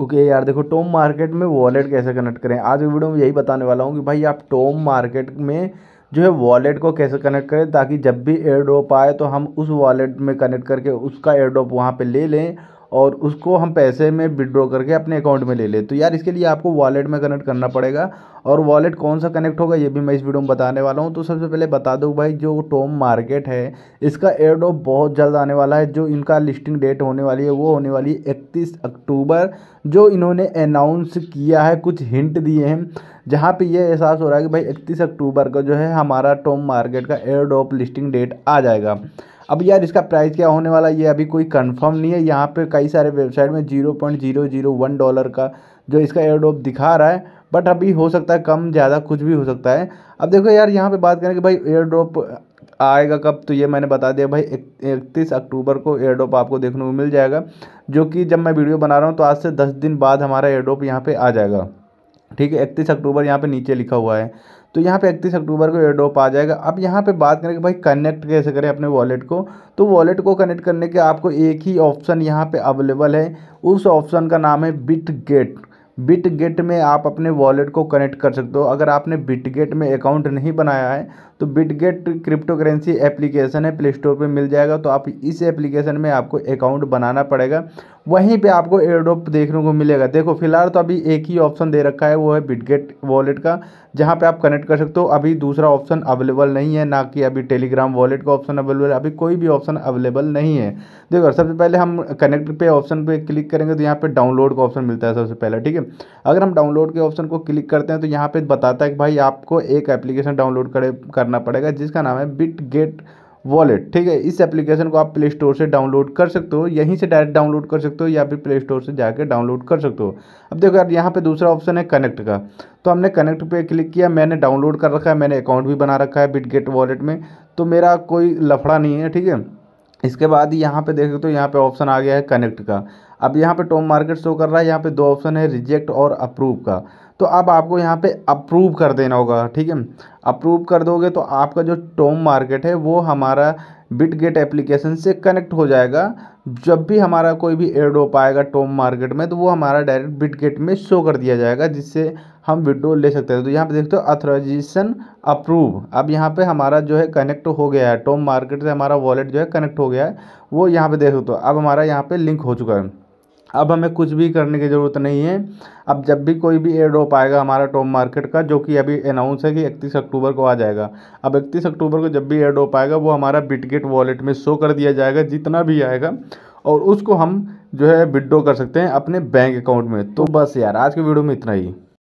okay okay यार देखो Tomarket में वॉलेट कैसे कनेक्ट करें आज की वीडियो में यही बताने वाला हूँ कि भाई आप टोम मार्केट में जो है वॉलेट को कैसे कनेक्ट करें ताकि जब भी एयर ड्रॉप आए तो हम उस वॉलेट में कनेक्ट करके उसका एयर ड्रॉप वहाँ पर ले लें और उसको हम पैसे में विड्रॉ करके अपने अकाउंट में ले ले तो यार इसके लिए आपको वॉलेट में कनेक्ट करना पड़ेगा और वॉलेट कौन सा कनेक्ट होगा ये भी मैं इस वीडियो में बताने वाला हूँ तो सबसे पहले बता दूँ भाई जो टोम मार्केट है इसका एयरड्रॉप बहुत जल्द आने वाला है जो इनका लिस्टिंग डेट होने वाली है वो होने वाली है इकतीस अक्टूबर जो इन्होंने अनाउंस किया है कुछ हिंट दिए हैं जहाँ पे ये एहसास हो रहा है कि भाई इकतीस अक्टूबर का जो है हमारा टोम मार्केट का एयर लिस्टिंग डेट आ जाएगा अब यार इसका प्राइस क्या होने वाला ये अभी कोई कंफर्म नहीं है यहाँ पे कई सारे वेबसाइट में zero point zero zero one dollar का जो इसका एयरडोप दिखा रहा है बट अभी हो सकता है कम ज़्यादा कुछ भी हो सकता है अब देखो यार यहाँ पे बात करें कि भाई एयर ड्रॉप आएगा कब तो ये मैंने बता दिया भाई इकतीस अक्टूबर को एयरड्रॉप आपको देखने को मिल जाएगा जो कि जब मैं वीडियो बना रहा हूँ तो आज से दस दिन बाद हमारा ड्रॉप यहाँ पर आ जाएगा ठीक है इकतीस अक्टूबर यहाँ पे नीचे लिखा हुआ है तो यहाँ पे इकतीस अक्टूबर को एयरड्रॉप आ जाएगा अब यहाँ पे बात करें कि भाई कनेक्ट कैसे करें अपने वॉलेट को तो वॉलेट को कनेक्ट करने के आपको एक ही ऑप्शन यहाँ पे अवेलेबल है उस ऑप्शन का नाम है बिट गेट बिट गेट में आप अपने वॉलेट को कनेक्ट कर सकते हो अगर आपने बिट गेट में अकाउंट नहीं बनाया है तो बिटगेट क्रिप्टो करेंसी एप्लीकेशन है प्ले स्टोर पर मिल जाएगा तो आप इस एप्लीकेशन में आपको अकाउंट बनाना पड़ेगा वहीं पे आपको एयरडोप देखने को मिलेगा देखो फिलहाल तो अभी एक ही ऑप्शन दे रखा है वो है बिटगेट वॉलेट का जहाँ पे आप कनेक्ट कर सकते हो अभी दूसरा ऑप्शन अवेलेबल नहीं है ना कि अभी टेलीग्राम वॉलेट का ऑप्शन अवेलेबल अभी कोई भी ऑप्शन अवेलेबल नहीं है देखो सबसे पहले हम कनेक्ट पे ऑप्शन पे क्लिक करेंगे तो यहाँ पे डाउनलोड का ऑप्शन मिलता है सबसे पहले ठीक है अगर हम डाउनलोड के ऑप्शन को क्लिक करते हैं तो यहाँ पे बताता है कि भाई आपको एक एप्लीकेशन डाउनलोड करना करना पड़ेगा जिसका नाम है बिट गेट वॉलेट ठीक है इस एप्लीकेशन को आप प्ले स्टोर से डाउनलोड कर सकते हो यहीं से डायरेक्ट डाउनलोड कर सकते हो या फिर प्ले स्टोर से जाकर डाउनलोड कर सकते हो अब देखो यार यहाँ पे दूसरा ऑप्शन है कनेक्ट का तो हमने कनेक्ट पे क्लिक किया मैंने डाउनलोड कर रखा है मैंने अकाउंट भी बना रखा है बिटगेट वॉलेट में तो मेरा कोई लफड़ा नहीं है ठीक है इसके बाद यहाँ पे देखें तो यहाँ पे ऑप्शन आ गया है कनेक्ट का अब यहाँ पे टॉम मार्केट शो कर रहा है यहाँ पे दो ऑप्शन है रिजेक्ट और अप्रूव का तो अब आपको यहाँ पे अप्रूव कर देना होगा ठीक है अप्रूव कर दोगे तो आपका जो टोम मार्केट है वो हमारा बिट गेट एप्लीकेशन से कनेक्ट हो जाएगा जब भी हमारा कोई भी एड हो पाएगा टोम मार्केट में तो वो हमारा डायरेक्ट बिट गेट में शो कर दिया जाएगा जिससे हम विड्रो ले सकते हैं तो यहाँ पे देखते हो अथोराइजेशन अप्रूव अब यहाँ पे हमारा जो है कनेक्ट हो गया है टोम मार्केट से हमारा वॉलेट जो है कनेक्ट हो गया है वो यहाँ पे देख सकते हो अब हमारा यहाँ पे लिंक हो चुका है अब हमें कुछ भी करने की ज़रूरत नहीं है अब जब भी कोई भी ड्रॉप आएगा हमारा टॉप मार्केट का जो कि अभी अनाउंस है कि इकतीस अक्टूबर को आ जाएगा अब इकतीस अक्टूबर को जब भी ड्रॉप आएगा वो हमारा बिटगेट वॉलेट में शो कर दिया जाएगा जितना भी आएगा और उसको हम जो है विड्रो कर सकते हैं अपने बैंक अकाउंट में तो बस यार आज के वीडियो में इतना ही